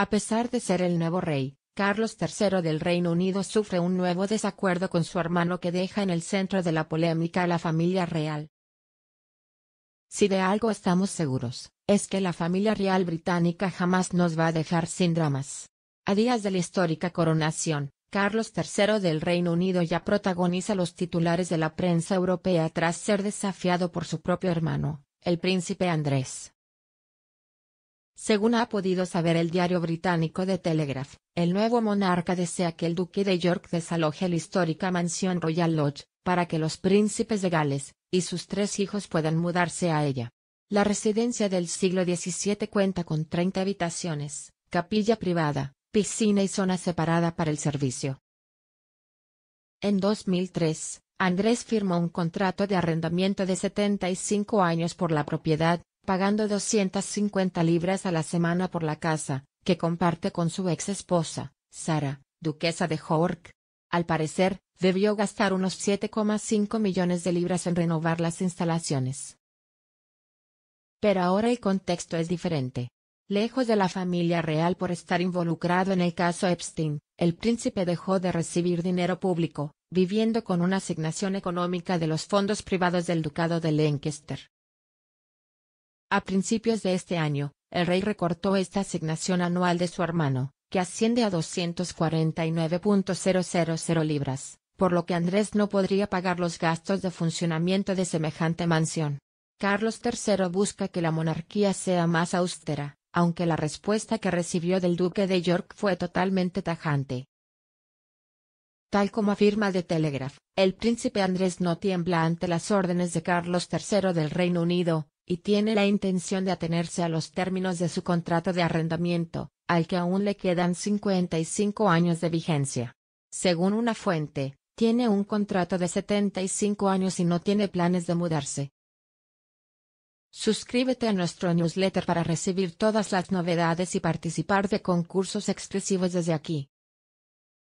A pesar de ser el nuevo rey, Carlos III del Reino Unido sufre un nuevo desacuerdo con su hermano que deja en el centro de la polémica a la familia real. Si de algo estamos seguros, es que la familia real británica jamás nos va a dejar sin dramas. A días de la histórica coronación, Carlos III del Reino Unido ya protagoniza los titulares de la prensa europea tras ser desafiado por su propio hermano, el príncipe Andrés. Según ha podido saber el diario británico The Telegraph, el nuevo monarca desea que el duque de York desaloje la histórica mansión Royal Lodge, para que los príncipes de Gales, y sus tres hijos puedan mudarse a ella. La residencia del siglo XVII cuenta con 30 habitaciones, capilla privada, piscina y zona separada para el servicio. En 2003, Andrés firmó un contrato de arrendamiento de 75 años por la propiedad, pagando 250 libras a la semana por la casa, que comparte con su ex esposa, Sara, duquesa de Hork. Al parecer, debió gastar unos 7,5 millones de libras en renovar las instalaciones. Pero ahora el contexto es diferente. Lejos de la familia real por estar involucrado en el caso Epstein, el príncipe dejó de recibir dinero público, viviendo con una asignación económica de los fondos privados del Ducado de Lancaster. A principios de este año, el rey recortó esta asignación anual de su hermano, que asciende a 249.000 libras, por lo que Andrés no podría pagar los gastos de funcionamiento de semejante mansión. Carlos III busca que la monarquía sea más austera, aunque la respuesta que recibió del duque de York fue totalmente tajante. Tal como afirma The Telegraph, el príncipe Andrés no tiembla ante las órdenes de Carlos III del Reino Unido, y tiene la intención de atenerse a los términos de su contrato de arrendamiento, al que aún le quedan 55 años de vigencia. Según una fuente, tiene un contrato de 75 años y no tiene planes de mudarse. Suscríbete a nuestro newsletter para recibir todas las novedades y participar de concursos exclusivos desde aquí.